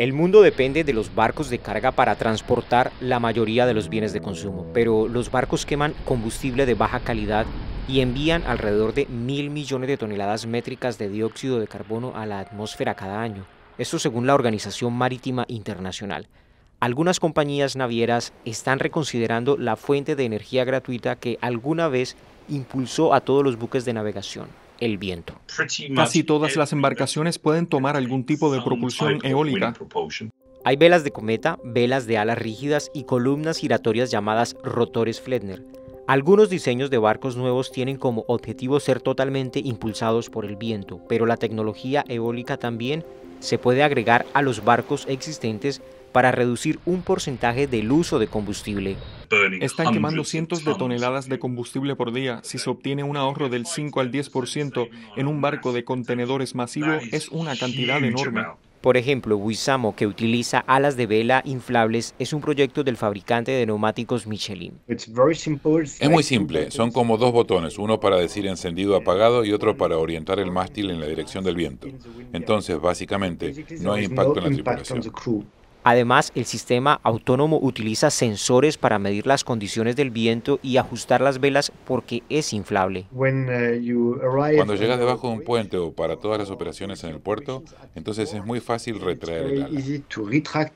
El mundo depende de los barcos de carga para transportar la mayoría de los bienes de consumo, pero los barcos queman combustible de baja calidad y envían alrededor de mil millones de toneladas métricas de dióxido de carbono a la atmósfera cada año. Esto según la Organización Marítima Internacional. Algunas compañías navieras están reconsiderando la fuente de energía gratuita que alguna vez impulsó a todos los buques de navegación el viento. Casi todas las embarcaciones pueden tomar algún tipo de propulsión eólica. Hay velas de cometa, velas de alas rígidas y columnas giratorias llamadas rotores Fletner. Algunos diseños de barcos nuevos tienen como objetivo ser totalmente impulsados por el viento, pero la tecnología eólica también se puede agregar a los barcos existentes para reducir un porcentaje del uso de combustible. Están quemando cientos de toneladas de combustible por día. Si se obtiene un ahorro del 5 al 10% en un barco de contenedores masivo, es una cantidad enorme. Por ejemplo, Wisamo, que utiliza alas de vela inflables, es un proyecto del fabricante de neumáticos Michelin. Es muy simple, son como dos botones, uno para decir encendido apagado y otro para orientar el mástil en la dirección del viento. Entonces, básicamente, no hay impacto en la tripulación. Además, el sistema autónomo utiliza sensores para medir las condiciones del viento y ajustar las velas porque es inflable. Uh, Cuando llegas debajo de un puente o para todas las operaciones en el puerto, entonces es muy fácil retraer el ala.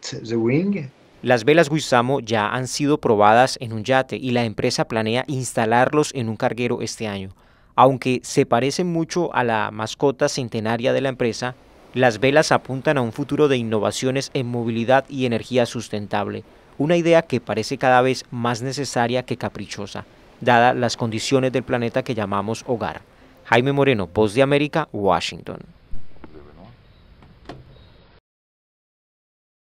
Las velas Guisamo ya han sido probadas en un yate y la empresa planea instalarlos en un carguero este año. Aunque se parecen mucho a la mascota centenaria de la empresa, las velas apuntan a un futuro de innovaciones en movilidad y energía sustentable, una idea que parece cada vez más necesaria que caprichosa, dadas las condiciones del planeta que llamamos hogar. Jaime Moreno, Voz de América, Washington.